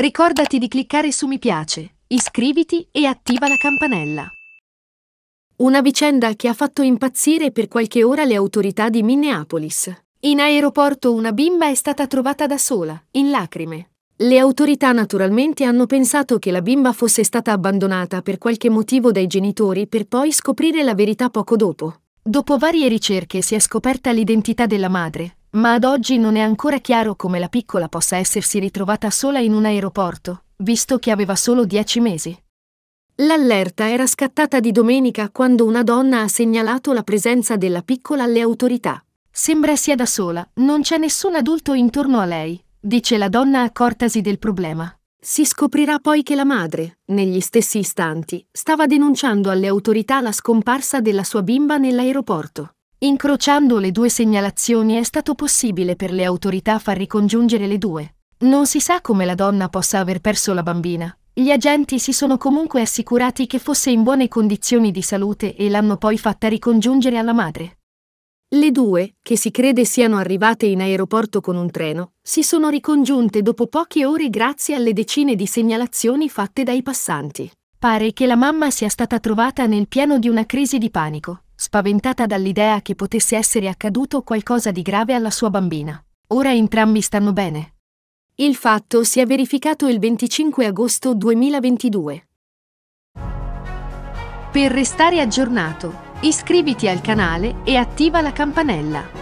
Ricordati di cliccare su mi piace, iscriviti e attiva la campanella. Una vicenda che ha fatto impazzire per qualche ora le autorità di Minneapolis. In aeroporto una bimba è stata trovata da sola, in lacrime. Le autorità naturalmente hanno pensato che la bimba fosse stata abbandonata per qualche motivo dai genitori per poi scoprire la verità poco dopo. Dopo varie ricerche si è scoperta l'identità della madre, ma ad oggi non è ancora chiaro come la piccola possa essersi ritrovata sola in un aeroporto, visto che aveva solo dieci mesi. L'allerta era scattata di domenica quando una donna ha segnalato la presenza della piccola alle autorità. Sembra sia da sola, non c'è nessun adulto intorno a lei, dice la donna accortasi del problema. Si scoprirà poi che la madre, negli stessi istanti, stava denunciando alle autorità la scomparsa della sua bimba nell'aeroporto. Incrociando le due segnalazioni è stato possibile per le autorità far ricongiungere le due. Non si sa come la donna possa aver perso la bambina. Gli agenti si sono comunque assicurati che fosse in buone condizioni di salute e l'hanno poi fatta ricongiungere alla madre. Le due, che si crede siano arrivate in aeroporto con un treno, si sono ricongiunte dopo poche ore grazie alle decine di segnalazioni fatte dai passanti. Pare che la mamma sia stata trovata nel pieno di una crisi di panico spaventata dall'idea che potesse essere accaduto qualcosa di grave alla sua bambina. Ora entrambi stanno bene. Il fatto si è verificato il 25 agosto 2022. Per restare aggiornato, iscriviti al canale e attiva la campanella.